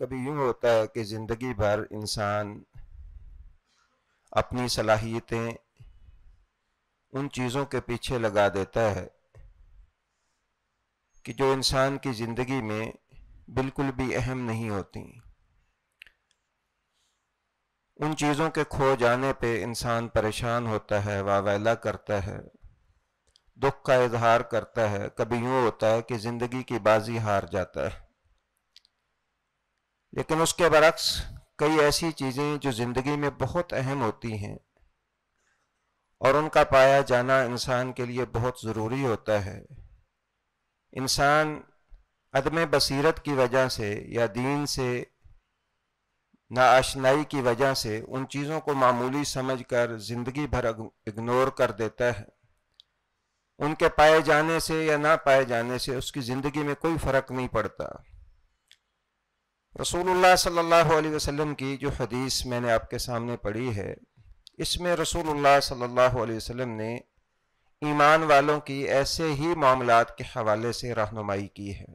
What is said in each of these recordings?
कभी यूँ होता है कि ज़िंदगी भर इंसान अपनी सलाहियतें उन चीज़ों के पीछे लगा देता है कि जो इंसान की ज़िंदगी में बिल्कुल भी अहम नहीं होती उन चीज़ों के खो जाने पे इंसान परेशान होता है वावैला करता है दुख का इजहार करता है कभी यूँ होता है कि ज़िंदगी की बाजी हार जाता है लेकिन उसके बरक्स कई ऐसी चीज़ें जो ज़िंदगी में बहुत अहम होती हैं और उनका पाया जाना इंसान के लिए बहुत ज़रूरी होता है इंसान अदम बसीरत की वजह से या दीन से नाआशनाई की वजह से उन चीज़ों को मामूली समझकर ज़िंदगी भर इग्नोर कर देता है उनके पाए जाने से या ना पाए जाने से उसकी ज़िंदगी में कोई फ़र्क नहीं पड़ता रसूलुल्लाह सल्लल्लाहु अलैहि वसल्लम की जो हदीस मैंने आपके सामने पढ़ी है इसमें रसूलुल्लाह सल्लल्लाहु अलैहि वसल्लम ने ईमान वालों की ऐसे ही मामलात के हवाले से रहनुमाई की है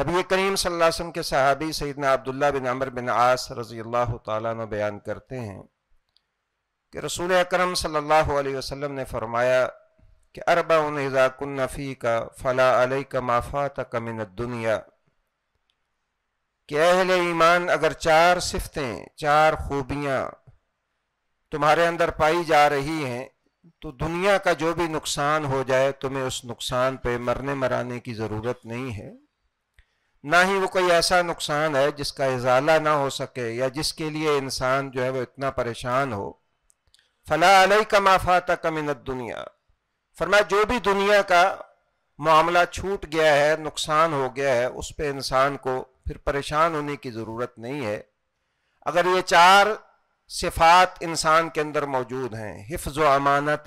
नबी करीम सल्लासम के सहाबी सैदना अब्दुल्ला बिन अमर बिन आस रज़ी अल्लाह तु बयान करते हैं कि रसूल अक्रम सल्लल्लाहु ने फरमाया कि अरबा उनफ़ी का फ़ला अलई का माफ़ा तक दुनिया कि अहल ईमान अगर चार सिफतें चार खूबियाँ तुम्हारे अंदर पाई जा रही हैं तो दुनिया का जो भी नुकसान हो जाए तुम्हें उस नुकसान पे मरने मराने की ज़रूरत नहीं है ना ही वो कोई ऐसा नुकसान है जिसका इजाला ना हो सके या जिसके लिए इंसान जो है वो इतना परेशान हो फला अलई कमाफाता कमिनत दुनिया फरमा जो भी दुनिया का मामला छूट गया है नुकसान हो गया है उस पर इंसान को फिर परेशान होने की ज़रूरत नहीं है अगर ये चार सिफात इंसान के अंदर मौजूद हैं हिफ्ज़ अमानत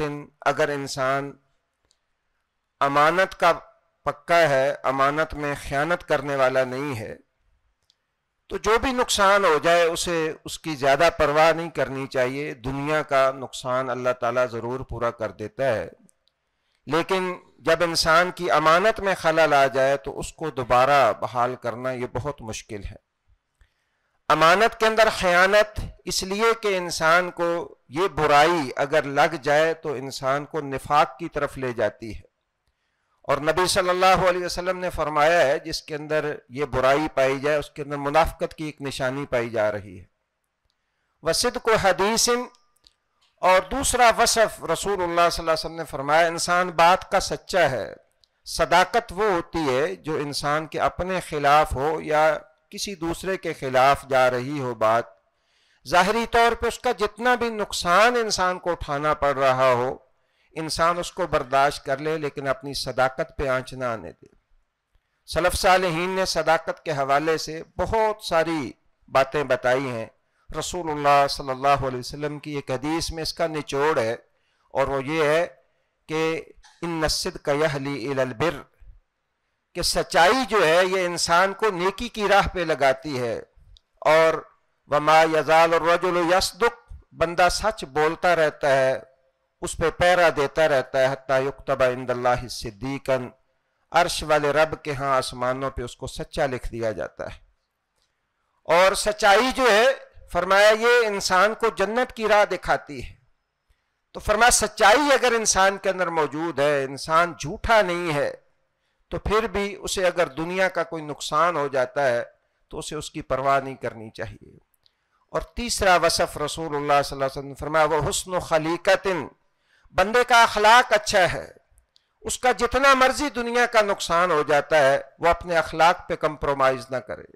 अगर इंसान अमानत का पक्का है अमानत में ख़यानत करने वाला नहीं है तो जो भी नुकसान हो जाए उसे उसकी ज़्यादा परवाह नहीं करनी चाहिए दुनिया का नुकसान अल्लाह ताला ज़रूर पूरा कर देता है लेकिन जब इंसान की अमानत में खलल आ जाए तो उसको दोबारा बहाल करना ये बहुत मुश्किल है अमानत के अंदर खयानत इसलिए कि इंसान को ये बुराई अगर लग जाए तो इंसान को निफाक की तरफ ले जाती है और नबी सल्लल्लाहु अलैहि वसल्लम ने फरमाया है जिसके अंदर ये बुराई पाई जाए उसके अंदर मुनाफ्त की एक निशानी पाई जा रही है वसिद को हदीसिन और दूसरा वसफ रसूल वसल्लम ने फरमाया इंसान बात का सच्चा है सदाकत वो होती है जो इंसान के अपने खिलाफ हो या किसी दूसरे के खिलाफ जा रही हो बात ज़ाहरी तौर पे उसका जितना भी नुकसान इंसान को उठाना पड़ रहा हो इंसान उसको बर्दाश्त कर ले लेकिन अपनी सदाकत पे आँच ना आने दे सलफ़ सालहीन ने सदाकत के हवाले से बहुत सारी बातें बताई हैं रसूलुल्लाह सल्लल्लाहु अलैहि वसल्लम की एक हदीस में इसका निचोड़ है और वो ये है कि इन नसद का कि सच्चाई जो है ये इंसान को नेकी की राह पे लगाती है और वमा यजाल रजुल यसदुक बंदा सच बोलता रहता है उस पर पैरा देता रहता है हत्ता युक्तबा इंदल्ला सिद्दीकन अर्श वाले रब के हाँ आसमानों पे उसको सच्चा लिख दिया जाता है और सच्चाई जो है फरमाया ये इंसान को जन्नत की राह दिखाती है तो फरमाया सच्चाई अगर इंसान के अंदर मौजूद है इंसान झूठा नहीं है तो फिर भी उसे अगर दुनिया का कोई नुकसान हो जाता है तो उसे उसकी परवाह नहीं करनी चाहिए और तीसरा वसफ़ रसूल फरमाया वह हसन खलीकतिन बंदे का अखलाक अच्छा है उसका जितना मर्जी दुनिया का नुकसान हो जाता है वह अपने अखलाक पर कंप्रोमाइज़ ना करे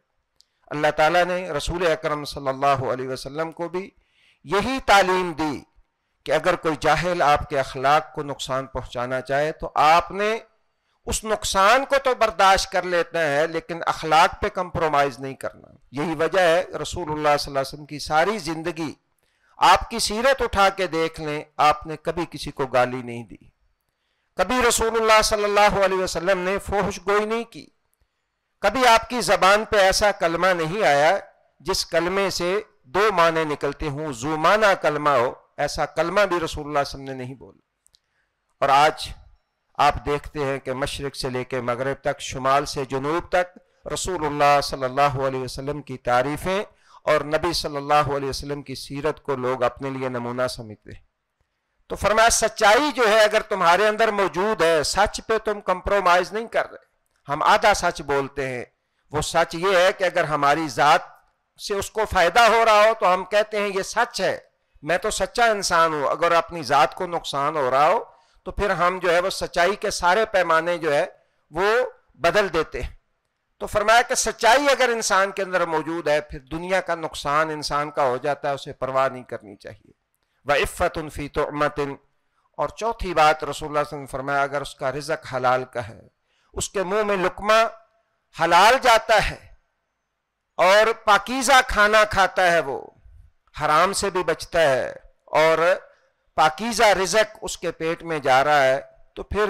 अल्लाह ताला ने रसूल अकरम सल्लल्लाहु अलैहि वसल्लम को भी यही तालीम दी कि अगर कोई जाहिल आपके अखलाक को नुकसान पहुंचाना चाहे तो आपने उस नुकसान को तो बर्दाश्त कर लेते हैं लेकिन अखलाक पे कंप्रोमाइज़ नहीं करना यही वजह है रसूल सल्लल्लाहु अलैहि वसल्लम की सारी ज़िंदगी आपकी सीरत उठा के देख लें आपने कभी किसी को गाली नहीं दी कभी रसूलुल्लाह सल्लल्लाहु अलैहि वसल्लम ने फोहश गोई नहीं की कभी आपकी जबान पे ऐसा कलमा नहीं आया जिस कलमे से दो माने निकलते हों जुमाना कलमा हो ऐसा कलमा भी रसूलुल्लाह ने नहीं बोला और आज आप देखते हैं कि मशरक से लेकर मगरब तक शुमाल से जनूब तक रसूलुल्लाह सल्लल्लाहु अलैहि वसल्लम की तारीफ़ें और नबी सल्लल्लाहु अलैहि वसल्लम की सीरत को लोग अपने लिए नमूना समझते हैं तो फरमाया सच्चाई जो है अगर तुम्हारे अंदर मौजूद है सच पे तुम कंप्रोमाइज नहीं कर रहे हम आधा सच बोलते हैं वो सच ये है कि अगर हमारी ज़ात से उसको फ़ायदा हो रहा हो तो हम कहते हैं ये सच है मैं तो सच्चा इंसान हूँ अगर अपनी ज़ात को नुकसान हो रहा हो तो फिर हम जो है वो सच्चाई के सारे पैमाने जो है वो बदल देते हैं तो फरमाया कि सच्चाई अगर इंसान के अंदर मौजूद है फिर दुनिया का नुकसान इंसान का हो जाता है उसे परवाह नहीं करनी चाहिए व इफ़त उनफी तो और चौथी बात रसोल्ला फरमाया अगर उसका रिजक हलाल का है उसके मुंह में लुकमा हलाल जाता है और पाकिजा खाना खाता है वो हराम से भी बचता है और पाकिजा रिजक उसके पेट में जा रहा है तो फिर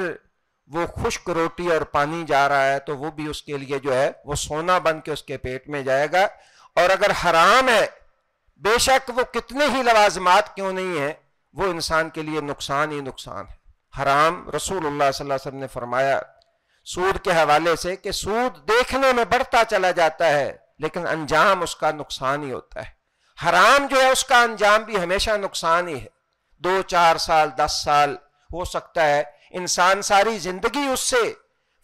वो खुश्क रोटी और पानी जा रहा है तो वो भी उसके लिए जो है वो सोना बन के उसके पेट में जाएगा और अगर हराम है बेशक वो कितने ही लवाजमात क्यों नहीं है वो इंसान के लिए नुकसान ही नुकसान है हराम रसूल सल्लल्लाहु अलैहि वसल्लम ने फरमाया सूद के हवाले से कि सूद देखने में बढ़ता चला जाता है लेकिन अंजाम उसका नुकसान ही होता है हराम जो है उसका अंजाम भी हमेशा नुकसान ही है दो चार साल दस साल हो सकता है इंसान सारी जिंदगी उससे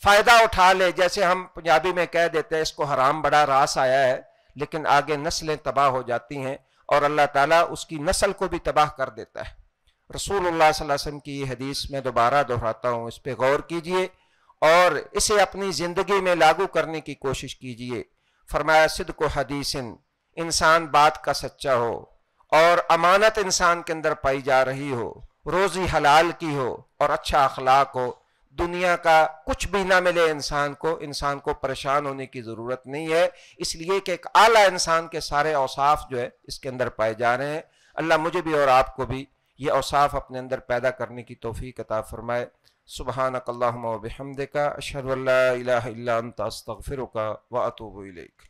फायदा उठा ले जैसे हम पंजाबी में कह देते हैं इसको हराम बड़ा रास आया है लेकिन आगे नस्लें तबाह हो जाती हैं और अल्लाह ताला उसकी नस्ल को भी तबाह कर देता है रसूल वसल्लम की हदीस मैं दोबारा दोहराता हूँ इस पर गौर कीजिए और इसे अपनी ज़िंदगी में लागू करने की कोशिश कीजिए फरमाया सिद्ध को हदीसन इंसान बात का सच्चा हो और अमानत इंसान के अंदर पाई जा रही हो रोज़ी हलाल की हो और अच्छा अखलाक हो दुनिया का कुछ भी ना मिले इंसान को इंसान को परेशान होने की ज़रूरत नहीं है इसलिए कि एक आला इंसान के सारे औसाफ जो है इसके अंदर पाए जा रहे हैं अल्लाह मुझे भी और आपको भी ये औसाफ अपने अंदर पैदा करने की तोफ़ी कता फ़रमाए सुबहानकल्लाम वबिहमद का अशहर अल्ला इलाह इल्ला अस्तगफिरुका व इलैक